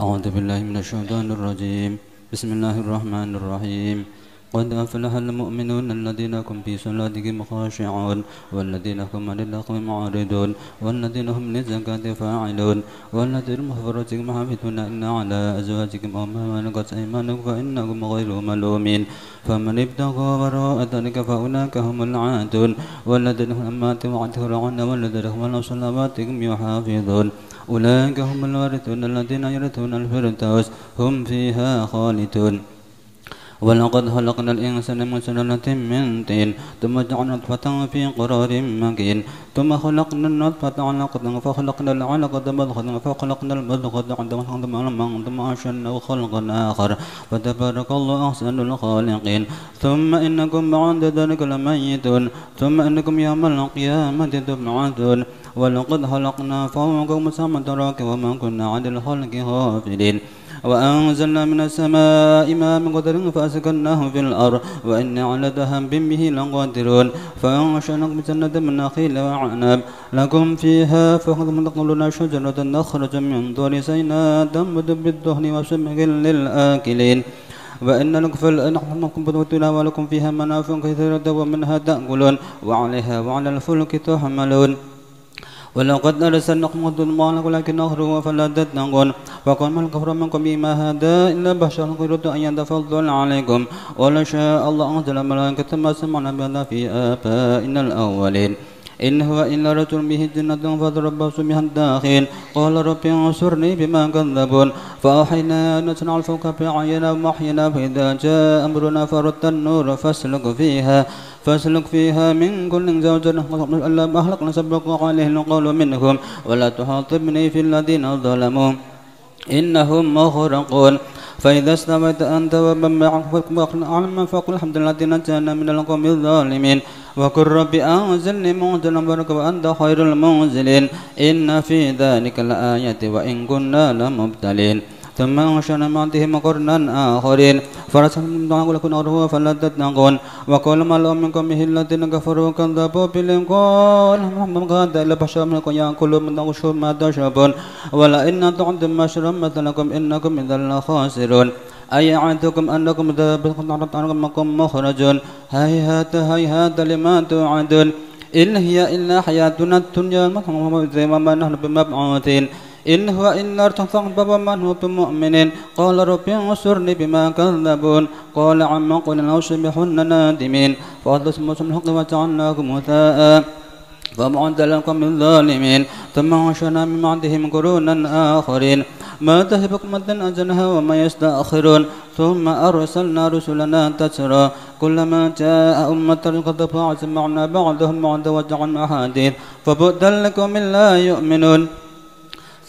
أعوذ بالله من الشيطان الرجيم بسم الله الرحمن الرحيم قد أفلح المؤمنون الذين هم في صلاتهم خاشعون والذين هم عن اللغو معرضون والذين هم للزكاة فاعلون والذين هم فرجهم حافظون إن على أزواجهم أو ما ملكت أيمانهم فإنهم غير ملومين فمن ابتغى وراء ذلك فأولئك هم العادون والذين هم أمات وعدهم رعون والذين هم على صلواتهم يحافظون أولئك هم الورثون الذين يرثون الفردوس هم فيها خالدون ولقد خلقنا الإنسان من سلالة من طين ثم جعلنا نطفة في قرار مكين ثم خلقنا النطفة علقة فخلقنا العلقة مضغة فخلقنا المضغة ثم ثم عشنا خلقا آخر فتبارك الله أحسن الخالقين ثم إنكم بعد ذلك لميتون ثم إنكم يوم القيامة تبعثون ولقد خلقنا فوقكم سبع دراك وما كنا عن الخلق غافلين وأنزلنا من السماء ماء قدر فأسكناه في الأرض وإنا على ذهب به لقادرون فأنشأنا بجنة من نخيل وعنب لكم فيها فخذ من قبلنا شجرة نخرج من دون سيناء تنبت بالدهن وسمك للآكلين وإن لك فلأنعمكم بدوتنا ولكم فيها منافع كثيرة ومنها تأكلون وعليها وعلى الفلك تحملون ولقد أرسلنا قوة المال ولكن أهروا فلا قل وكان من كفر منكم بما هدى إلا بشر قرد أن يتفضل عليكم ولو شاء الله أنزل ملائكة ما سمعنا بنا في آبائنا الأولين إن هو إلا رجل به جنة فتربصوا بها الداخل قال رب انصرني بما كذبون فأوحينا أن نصنع الفوق بعينا ومحينا فإذا جاء أمرنا فرد النور فاسلك فيها فاسلك فيها من كل زوج ألا أهلقنا سبق عليه القول منهم ولا تخاطبني في الذين ظلموا إنهم مغرقون فإذا استويت أنت ومن معك أعلم فقل الحمد لله الذي نجانا من القوم الظالمين وقل رب أنزلني منزلا برك وأنت خير المنزلين إن في ذلك لآية وإن كنا لمبتلين ثم أنشأنا من بعدهم قرنا آخرين فرسلنا دعوا لكم أروا فلدت نقون وكل ما لهم منكم قومه الذين كفروا كذبوا بالقول محمد قد لبشر منكم يأكل من شو ما تشربون إن تعدم ما شرمت لكم إنكم إذا لخاسرون أيعدكم أنكم إذا بلغت عنكم مكم مخرجون هيهات هيهات لما تعدون إن هي إلا حياتنا الدنيا وما نحن بمبعوثين إن هو إلا بابا من هو بمؤمنين قال رب انصرني بما كذبون قال عما قل لأصبحن نادمين سموس من الحق وجعلناكم وثاء فبعد لكم ظالمين ثم عشنا من بعدهم قرونا آخرين ما تهبك مدا أجلها وما يستأخرون ثم أرسلنا رسلنا تسرى كلما جاء أمة قد فاعت بعضهم بعض وجعلنا حديث فبؤدا لكم لا يؤمنون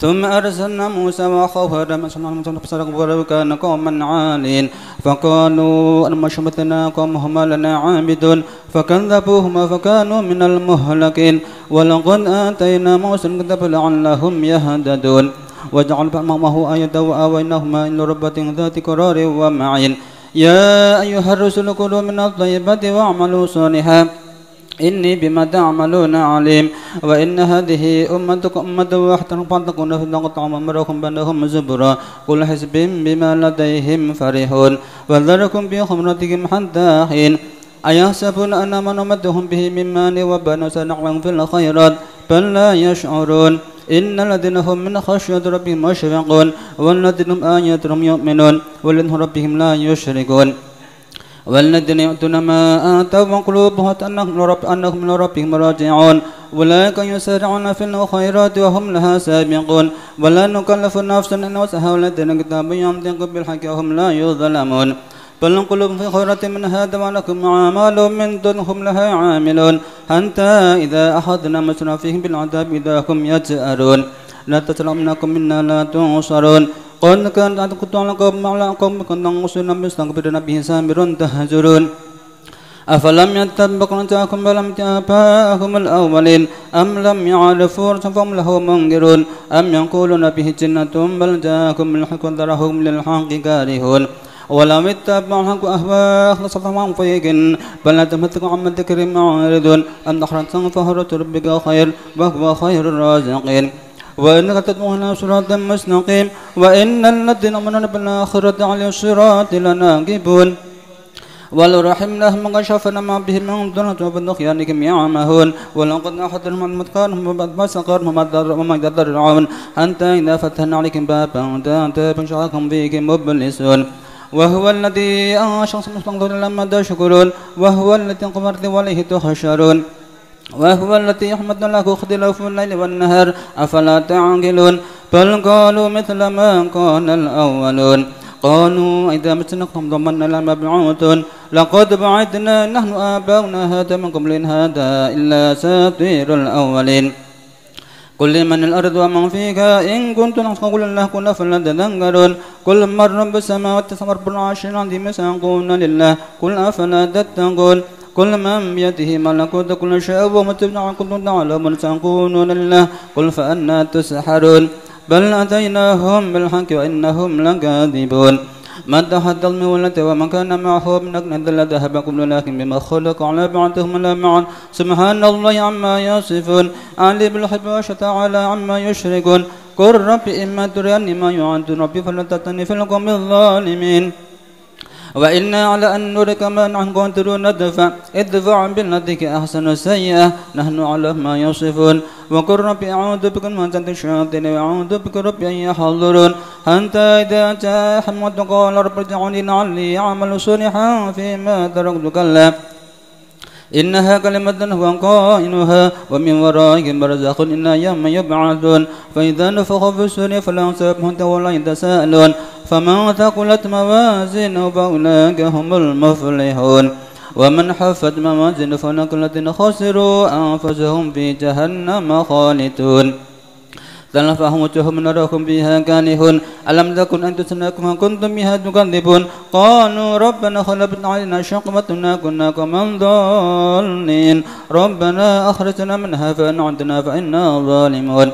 ثم أرسلنا موسى رمى صلى الله عليه وسلم ولو كان قوما عالين فقالوا أن شبثنا هما لنا عابدون فكذبوهما فكانوا من المهلكين ولقد آتينا موسى الكتاب لعلهم يهددون واجعل معه آية وآويناهما إلى ربة ذات قرار ومعين يا أيها الرسل كلوا من الطيبات واعملوا صالحا إني بما تعملون عليم وإن هذه أمتكم أمة واحدة فتكون في تقطعوا أمركم بينهم زبرا قل حزب بما لديهم فرحون وذركم بخمرتهم حتى حين أيحسبون أن ما نمدهم به من مال وبنو سنعلم في الخيرات بل لا يشعرون إن الذين هم من خشية ربهم مشفقون والذين هم آياتهم يؤمنون ولن ربهم لا يشركون والذين يؤتون ما آتوا وقلوبهم أنهم رب أنهم لربهم راجعون أولئك يسارعون في الخيرات وهم لها سابقون ولا نكلف نفسا إلا وسعها والذين كتاب ينطق بالحق وهم لا يظلمون بل قلوب في خيرة من هذا ولكم أعمال من دونهم لها عاملون حتى إذا أخذنا فيهم بالعذاب إذا هم يجأرون لا تسلمنكم منا لا تنصرون قل كان أنكم لكم معلقكم كنتم مسلم مستكبرون به سامرون تهجرون أفلم يتبقوا أنتم ولم تأباهم الأولين أم لم يعرفوا أنتم له منكرون أم يقولون به جنة بل جاءكم الحق ذرهم للحق كارهون ولم يتبع الحق أهواء لصفهم عن فيق بل تمسك عن ذكر معارض أم تخرج فهرة ربك خير وهو خير الرازقين وإن وإنك مهنا صراط مستقيم وإن الذين آمنوا بالآخرة على الصراط لناقبون ولو رحمناهم وكشفنا ما بهم من ضرة وبالدخيانهم يعمهون ولقد أحدهم عن متقانهم سقرهم وما قدر العون أنت إذا فتحنا عليكم بابا داتا بشعركم فيك مبلسون وهو الذي أنشأ صمت لما تشكرون وهو الذي قمرت وليه تحشرون وهو التي يحمد له اختلاف الليل والنهار أفلا تعقلون بل قالوا مثل ما قال الأولون قالوا إذا متنا ضمنا ضمنا لمبعوثون لقد بعدنا نحن آباؤنا هذا من قبل هذا إلا ساتير الأولين قل لمن الأرض ومن فيها إن كنتم حقا قل الله كن فلتذكرون كل من رب السماوات ثم رب العرش العظيم سيقولون لله قل أفلا تتقون كل من بيده ملكوت كل شيء وما كل كنتم تعلمون سيقولون لله قل فأنا تسحرون بل أتيناهم بالحق وإنهم لكاذبون ما تحت علم والتي ومن كان معه من أجل لا ذهب لكن بما خلق على بعضهم لا معا سبحان الله عما يصفون علي بالحب وشتى عما يشركون قل رب إما تريني ما يعدون ربي فلا تتني في القوم الظالمين وإنا على أن نرك ما نحن قادر ندفع ادفع بالذي أحسن سيئة نحن على ما يصفون وقل ربي أعوذ بك من شر الشياطين وأعوذ بك ربي أن يحضرون حتى إذا جاء حمد قال رب ارجعوني لعلي أعمل صالحا فيما تركت كلا إنها كلمة هو قائلها ومن ورائهم برزخ إلا يوم يبعثون فإذا نفخ في السور فلا أنسابهم ولا يتساءلون فمن ثقلت موازين فأولئك هم المفلحون ومن حفت موازين فنقلت خسروا أنفسهم في جهنم خالدون تهم نراكم بها كانهون ألم تكن أن أن كنتم بها تكذبون قالوا ربنا خلبت علينا شقمتنا كنا كمن ضالين ربنا أخرجنا منها فإن عدنا فإنا ظالمون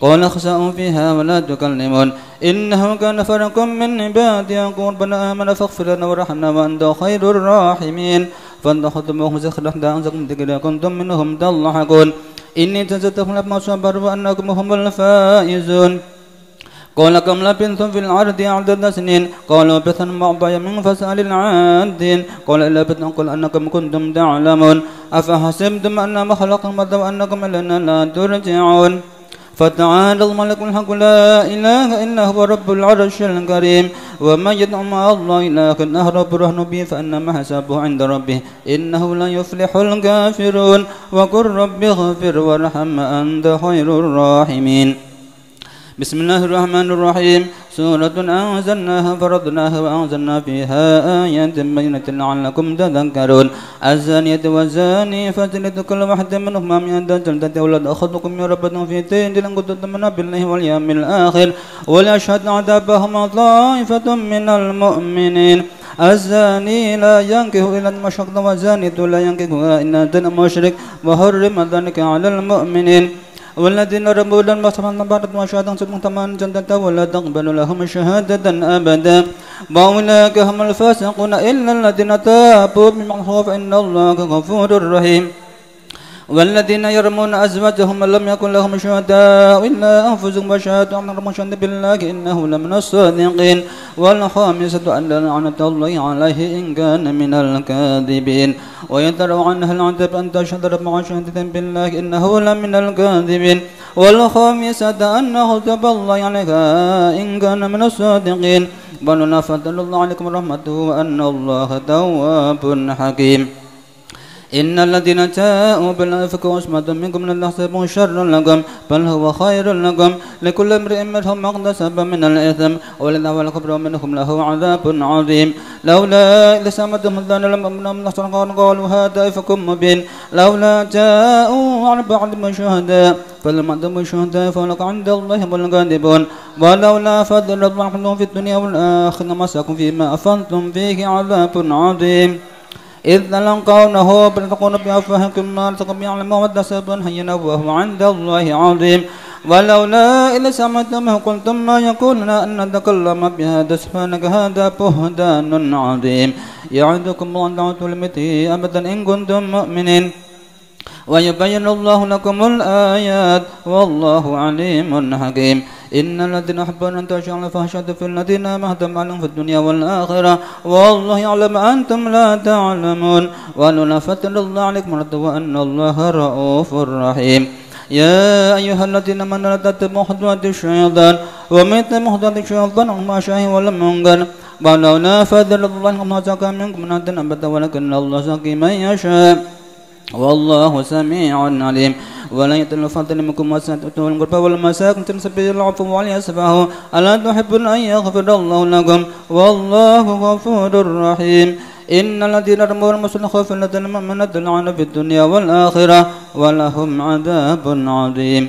قال اخسأوا فيها ولا تكلمون إنه كان فرق من عبادي يقول بنا آمن فاغفر لنا وارحمنا وأنت خير الراحمين فانتخذتموهم سخرا حتى أنزلكم ذكرا كنتم منهم تضحكون إني تزدت لك ما صبر وأنكم هم الفائزون قال كم لبثتم في الأرض عدد سنين قالوا بثنا بعض يوم فسأل العادين قال إلا بثا قل أنكم كنتم تعلمون أفحسبتم أنما خلقنا وأنكم لنا لا ترجعون فتعالى الملك الحق لا إله إلا هو رب العرش الكريم وما يدعو مع الله إلا كنهر برهن به فأنما حسابه عند ربه إنه لا يفلح الكافرون وقل رب اغفر وارحم أنت خير الراحمين بسم الله الرحمن الرحيم سورة أنزلناها فرضناها وأنزلنا فيها آيات بينة لعلكم تذكرون الزانية والزاني فاجلد كل واحد منهما مئة جلدة أولاد أخذكم يا رب في تين إن قد تؤمنون بالله واليوم الآخر وليشهد عذابهما طائفة من المؤمنين الزاني لا ينكه إلا المشرك والزانية لا ينكهها إلا دين مشرك وحرم ذلك على المؤمنين والذين ربوا لن تمنى بعد ما شهدوا سبحان تمان جنة ولا تقبل لهم شهادة أبدا وأولئك هم الفاسقون إلا الذين تابوا من خوف إن الله غفور رحيم والذين يرمون أزواجهم لم يكن لهم شهداء إلا أنفسهم وشهادة أن رمشان بالله إنه لمن الصادقين والخامسة أن لعنة الله عليه إن كان من الكاذبين ويدروا عنها العذاب أن تشهد مع شهادة بالله إنه لمن الكاذبين والخامسة ان غضب الله عليها إن كان من الصادقين بل فضل الله عليكم رحمته وأن الله تواب حكيم إن الذين جاءوا بالإفك عصبة منكم لا يحسبوا شرا لكم بل هو خير لكم لكل امرئ منهم ما اكتسب من الإثم ولذا والكبر منهم له عذاب عظيم لولا إذا سمتهم الذين لم أحسن قال قالوا هذا إفك مبين لولا جاءوا على بعض من شهداء فلم أدم الشهداء فلك عند الله هم الكاذبون ولولا فضل الله في الدنيا والآخرة سأكون فيما أفنتم فيه عذاب عظيم إذ تلقونه فتكون بأفواهكم ما لتكن يعلم ود سبب هين وهو عند الله عظيم ولولا إذ سمعتمه قلتم ما يكون لنا أن نتكلم بهذا سبحانك هذا بهدان عظيم يعدكم أن تعودوا لمتي أبدا إن كنتم مؤمنين ويبين الله لكم الآيات والله عليم حكيم إن الذين أحبوا أن تشاع الفحشاء في الذين ما هدم عليهم في الدنيا والآخرة والله يعلم أنتم لا تعلمون ولولا فضل الله عليكم وأن الله رؤوف رحيم يا أيها الذين آمنوا ردت تتبعوا الشيطان ومن يتبع الشيطان وما شاء ولا منكر ولولا فضل الله عليكم ما زكى منكم من أحد أبدا ولكن الله زكي من يشاء والله سميع عليم ولا يتلو الفضل منكم وسعة تؤتون القربى والمساكين تنسبي العفو وليسفهوا ألا تحبون أن يغفر الله لكم والله غفور رحيم إن الذين رموا المسلم خوف الذين من الدلعان في الدنيا والآخرة ولهم عذاب عظيم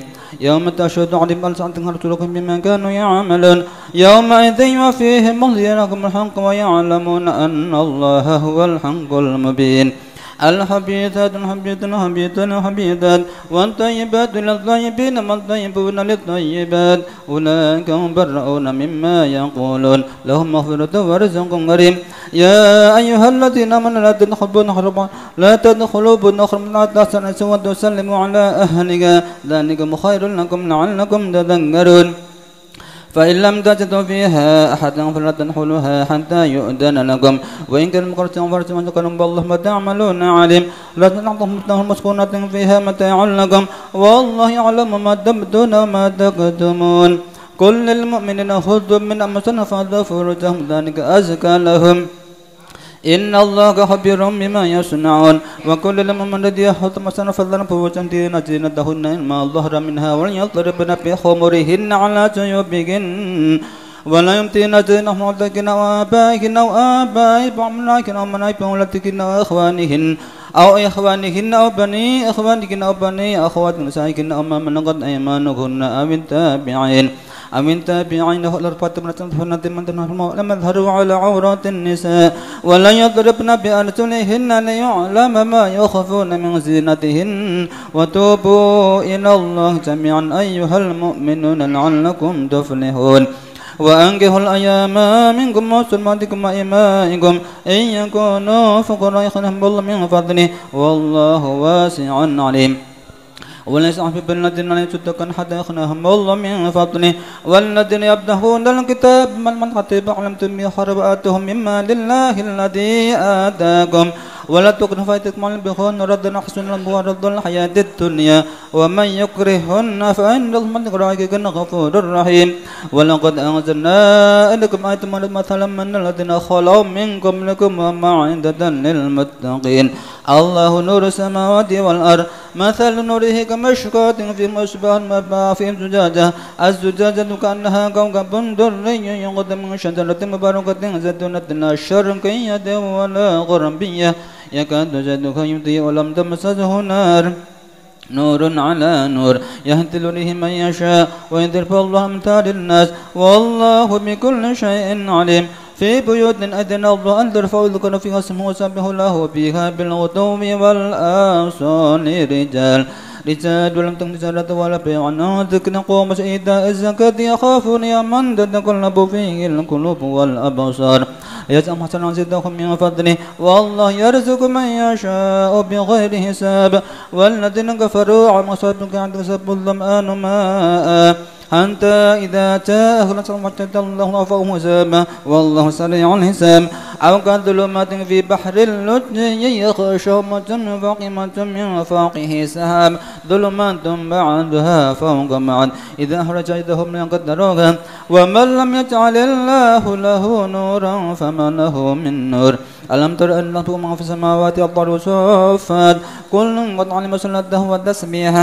يوم تشهد عليهم ألسنتهم لكم بما كانوا يعملون يومئذ وفيهم مخزي لكم الحق ويعلمون أن الله هو الحق المبين الحبيثات الحبيثات الحبيثات الحبيثات والطيبات للطيبين والطيبون للطيبات أولئك هم برؤون مما يقولون لهم مغفرة ورزق كريم يا أيها الذين آمنوا لا تدخلوا حرما لا تدخلوا بنخر من تحسن سوى تسلموا على أهلها ذلكم خير لكم لعلكم تذكرون فإن لم تجدوا فيها أحدا فلا تنحلوها حتى يؤذن لكم وإن كان مقرة فرت من تقلب ما تعملون عليم لا تنعطهم متاعهم مسكونة فيها متاع لكم والله يعلم ما تبدون وما تقدمون كل المؤمنين خذوا من أمسنا فعلوا فرجهم ذلك أزكى لهم إن الله خبير بما يصنعون وكل لمن الذي يحط مثلا فضلا وجنتين زينتهن ما ظهر منها وليضربن بخمرهن على جيوبهن ولا يمتين دينهم عبدكن أو آبائهن أو آباء بعملاكن أو منايب أو إخوانهن أو بني إخوانكن أو بني أخوات نسائكن أو من قد أيمانكن أو التابعين أو التابعين أو الأربعة من تنفنة من تنفنة لم يظهروا على عورات النساء ولا يضربن بأرجلهن ليعلم ما يخفون من زينتهن وتوبوا إلى الله جميعا أيها المؤمنون لعلكم تفلحون وأنكحوا الأيام منكم وسلماتكم وإمائكم إن يكونوا فقراء خلهم الله من فضله والله واسع عليم وليس بالذين الذين لا يصدقون حتى يغناهم الله من فضله والذين يبدهون الكتاب من من خطيب علمتم يحرباتهم مما لله الذي آتاكم ولا تكن فاتكم البخون رد نحسن الله رد الحياة الدنيا ومن يكرهن فإن الله من راكك غفور رحيم ولقد أنزلنا إليكم آية مثلا من الذين خلوا منكم لكم وموعظة للمتقين الله نور السماوات والأرض مثل نوره كمشكاة في مصباح مباع في زجاجة الزجاجة كأنها كوكب دري يغد من شجرة مباركة زيتونة لا شرقية ولا غربية يكاد جدها يمضي ولم تمسسه نار نور على نور يهدي له من يشاء ويذرف الله أمثال الناس والله بكل شيء عليم في بيوت أذن الله أن ترفع ويذكر فيها اسمه وسبح له فيها بالغدو والآصال رجال رجال ولم تكن رسالة ولا بيع عن ذكر قوم إذا الزكاة يخافون يا من تتقلب فيه القلوب والأبصار يزعم حسنا زدهم من فضله والله يرزق من يشاء بغير حساب والذين كفروا عما صدق عند سب الظمآن ماء حتى إذا جاء أهل وجد الله فوق سامة والله سريع الحساب أو كظلمات في بحر اللج يخشى موج فوقمة من فوقه سهام ظلمات بعدها فوق بعد إذا أخرج يدهم ليقدروها ومن لم يجعل الله له نورا فما له من نور ألم تر أن الله في السماوات والأرض صفات كل قد علم سنته والتسبيح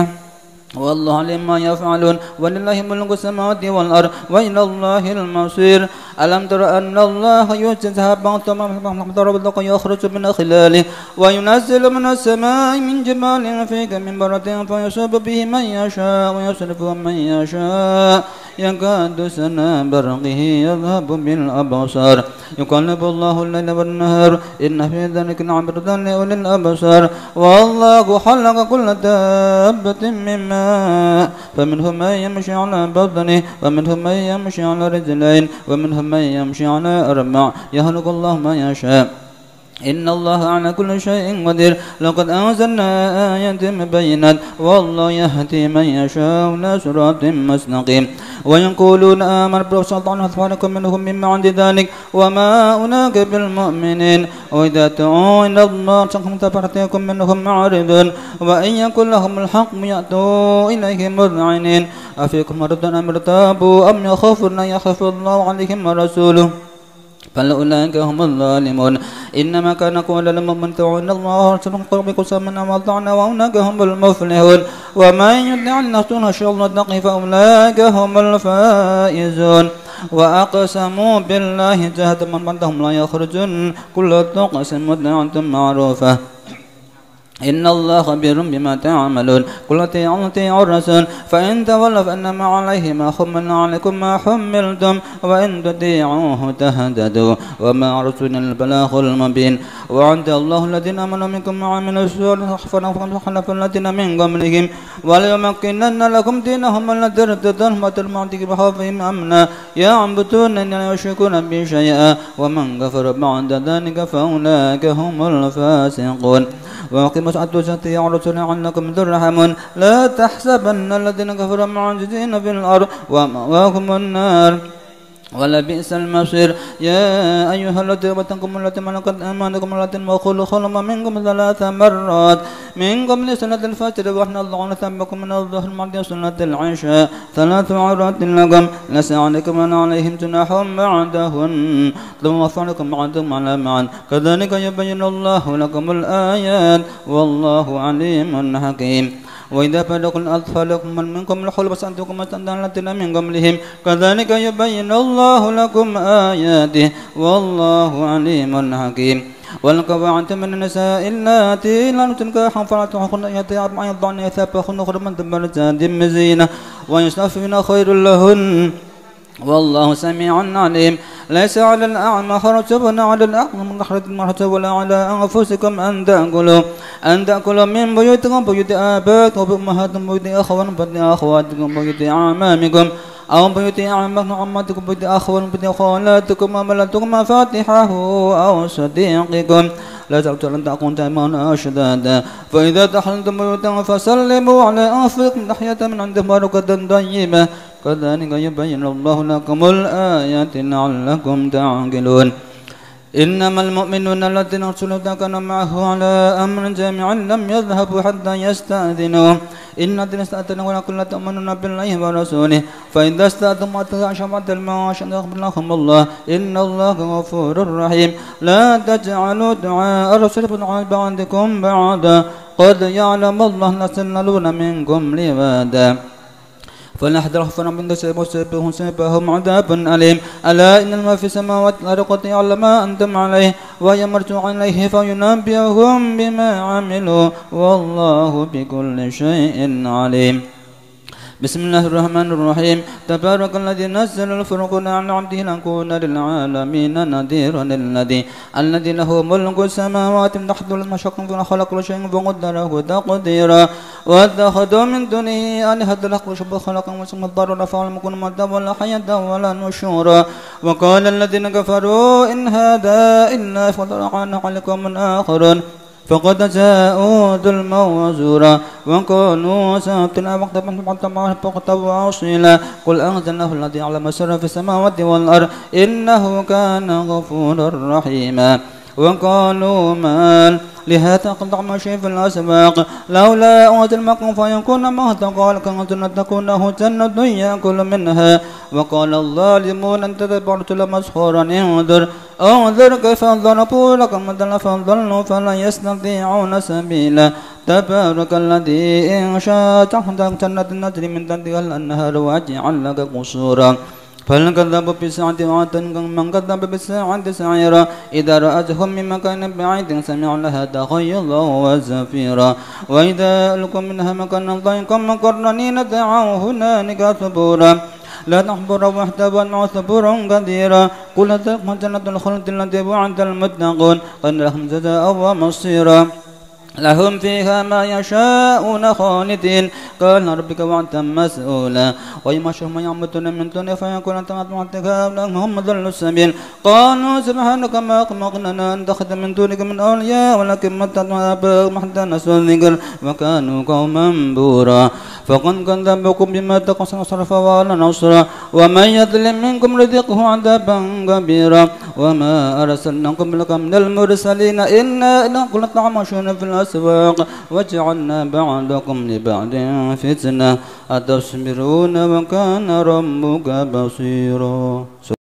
والله لما يفعلون ولله ملك السماوات والأرض وإلى الله المصير ألم تر أن الله يجزي سحابا ثم يخرج من خلاله وينزل من السماء من جبال فيك من برد فيصب به من يشاء ويصرفه من يشاء يكاد سنا برقه يذهب بالأبصار يقلب الله الليل والنهار إن في ذلك لعبرة لأولي الأبصار والله خلق كل دابة من ماء فمنهم من يمشي على بطنه ومنهم من يمشي على رجلين ومنهم من يمشي على أربع يهلك الله ما يشاء إن الله على كل شيء قدير لقد أنزلنا آيات بينات والله يهدي من يشاء إلى صراط مستقيم ويقولون آمن بالشيطان أثوالكم منهم مما عند ذلك وما هناك بالمؤمنين وإذا دعوا إلى الله تقوم تفرتكم منهم معرضون وإن يكن لهم الحق يأتوا إليه مذعنين أفيكم مرضى أم ارتابوا أم يخافون أن يخاف الله عليهم ورسوله بل هم الظالمون إنما كان قول الممتعون الله رسول قرب قسما وضعنا وأولئك هم المفلحون ومن يدع النصر شر الدقي فأولئك هم الفائزون وأقسموا بالله جهد من بعدهم لا يخرجون كل تقسم ودعتم معروفة إن الله خبير بما تعملون قل أطيعوا أطيعوا الرسول فإن تولوا فإنما عليه ما حمل عليكم ما حملتم وإن تطيعوه تهتدوا وما رسولنا البلاغ المبين وعند الله الذين آمنوا منكم وعملوا الصالحات وخلف الذين من قبلهم وليمكنن لكم دينهم الذي ارتضى لهم وتلمعتك بخوفهم أمنا يعبدون لا يشركون به شيئا ومن كفر بعد ذلك فأولئك هم الفاسقون وقيم سعد جاتي على رسول عنكم ترحمون لا تحسبن الذين كفروا معجزين في الأرض ومواكم النار ولبئس المصير يا أيها الذين وتنكم التي ملكت أمانكم التي وخلوا خلما منكم ثلاث مرات منكم لسنة الفجر وإحنا الظهر ثمكم من الظهر بعد صلاة العشاء ثلاث عورات لكم ليس عليكم ولا عليهم جناح بعدهن ثم وفقكم بعدهم على معا كذلك يبين الله لكم الآيات والله عليم حكيم وإذا بلغ الأطفال منكم الحلم سألتكم ما من قبلهم كذلك يبين الله لكم آياته والله عليم حكيم والقواعد من النساء اللاتي لا تنكح فلا تحقن يطيعن أن يضعن يثابهن خرما دبر زاد مزينة ويستغفرن خير لهن والله سميع عليم ليس على الأعمى حرج ولا على الأعمى حرج ولا على أنفسكم أن تأكلوا أن تأكلوا من بيوتكم بيوت آبائكم وأمهاتكم بيوت إخوانكم بيوت أخواتكم بيوت أعمامكم أو بيوت أعمامكم وعماتكم بيوت أخوانكم بيوت خالاتكم وملاتكم مفاتحه أو صديقكم لا تعبدوا أن تكون تماما أشدادا فإذا دخلتم بيوتا فسلموا على أنفسكم تحية من عند ملكة طيبة كذلك يبين الله لكم الآيات لعلكم تعقلون إنما المؤمنون الذين أرسلوا كانوا معه على أمر جامع لم يذهبوا حتى يستأذنوا إن الذين استأذنوا ولكن لا تؤمنون بالله ورسوله فإذا استأذنوا أتوا شفاعة المعاش يغفر لكم الله إن الله غفور رحيم لا تجعلوا دعاء الرسول بدعاء بعضكم بعضا قد يعلم الله لسنلون منكم لبادا فلنحذره حذرا من ذي مصيبهم سيبهم عذاب أليم ألا إن الما في السماوات والأرض قد يعلم ما أنتم عليه ويمرت عليه فينبئهم بما عملوا والله بكل شيء عليم بسم الله الرحمن الرحيم تبارك الذي نزل الفرقان عن عبده لنكون للعالمين نذيرا الذي الذي له ملك السماوات تحت المشق خلق كل شيء فقدره تقديرا واتخذوا من دونه آلهة الحق شب خلق وسم الضر رفع المكون مدا ولا حيدا ولا نشورا وقال الذين كفروا إن هذا إلا فتح عليكم من آخر فقد جاءوا ظلما وزورا وكانوا سابتنا وقت من بعد ما فقط واصلا قل أنزلناه الذي علم السر في السماوات والأرض إنه كان غفورا رحيما وقالوا مال لهذا قد شيء في الأسباق لولا أوت المكر فيكون ما تقال كنت تكون هدى الدنيا كل منها وقال الظالمون أن تدبرت لمسخورا انظر انظر كيف ضربوا لك مثلا فضلوا فلا يستطيعون سبيلا تبارك الذي إن شاء تحتك جنة من تحتها الأنهار وأجعل لك قصورا فمن كذب بالساعة ومن كذب بالساعة سعيرا إذا رأتهم من مكان بعيد سمعوا لها تغيظا وزفيرا وإذا ألقوا منها مكانا ضيقا مقرنين دعوا هنالك ثبورا لا تحبر بل وثبورا كثيرا قل تلقى جنة الخلد التي بعد المتقون قل لهم جزاء ومصيرا لهم فيها ما يشاءون خالدين قال ربك وعدا مسؤولا ويمشر ما يعبدون من دونه فيقول انت عبدك هم ذل السبيل قالوا سبحانك ما اقمقنا ان تخذ من دونك من اولياء ولكن متعنا اباء محدنا الذكر وكانوا قوما بورا فقد كان ذنبكم بما تقصر صرف وعلى نصرا ومن يظلم منكم رزقه عذابا كبيرا وما أرسلناكم لك من المرسلين إنا إن الطعام عمشون في الأسواق وجعلنا بعدكم لبعض فتنة أتصبرون وكان ربك بصيرا